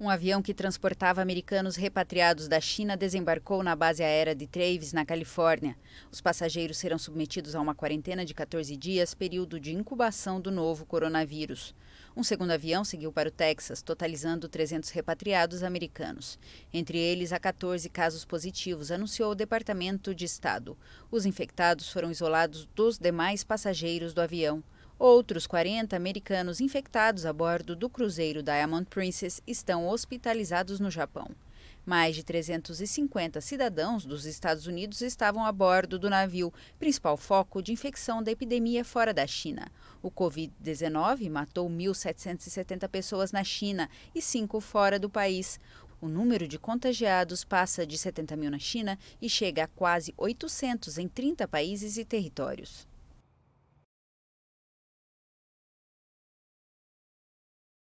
Um avião que transportava americanos repatriados da China desembarcou na base aérea de Travis, na Califórnia. Os passageiros serão submetidos a uma quarentena de 14 dias, período de incubação do novo coronavírus. Um segundo avião seguiu para o Texas, totalizando 300 repatriados americanos. Entre eles, há 14 casos positivos, anunciou o Departamento de Estado. Os infectados foram isolados dos demais passageiros do avião. Outros 40 americanos infectados a bordo do cruzeiro Diamond Princess estão hospitalizados no Japão. Mais de 350 cidadãos dos Estados Unidos estavam a bordo do navio, principal foco de infecção da epidemia fora da China. O Covid-19 matou 1.770 pessoas na China e 5 fora do país. O número de contagiados passa de 70 mil na China e chega a quase 800 em 30 países e territórios.